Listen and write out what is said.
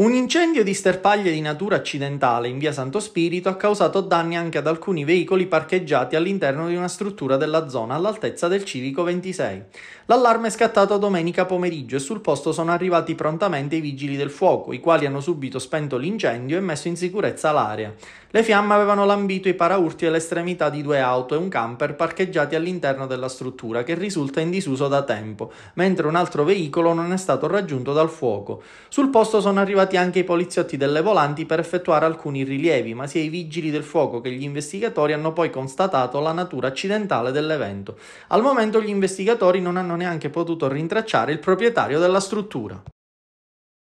Un incendio di sterpaglie di natura accidentale in via Santo Spirito ha causato danni anche ad alcuni veicoli parcheggiati all'interno di una struttura della zona all'altezza del civico 26. L'allarme è scattato domenica pomeriggio e sul posto sono arrivati prontamente i vigili del fuoco, i quali hanno subito spento l'incendio e messo in sicurezza l'area. Le fiamme avevano lambito i paraurti e l'estremità di due auto e un camper parcheggiati all'interno della struttura, che risulta in disuso da tempo, mentre un altro veicolo non è stato raggiunto dal fuoco. Sul posto sono arrivati anche i poliziotti delle volanti per effettuare alcuni rilievi, ma sia i vigili del fuoco che gli investigatori hanno poi constatato la natura accidentale dell'evento. Al momento gli investigatori non hanno neanche potuto rintracciare il proprietario della struttura.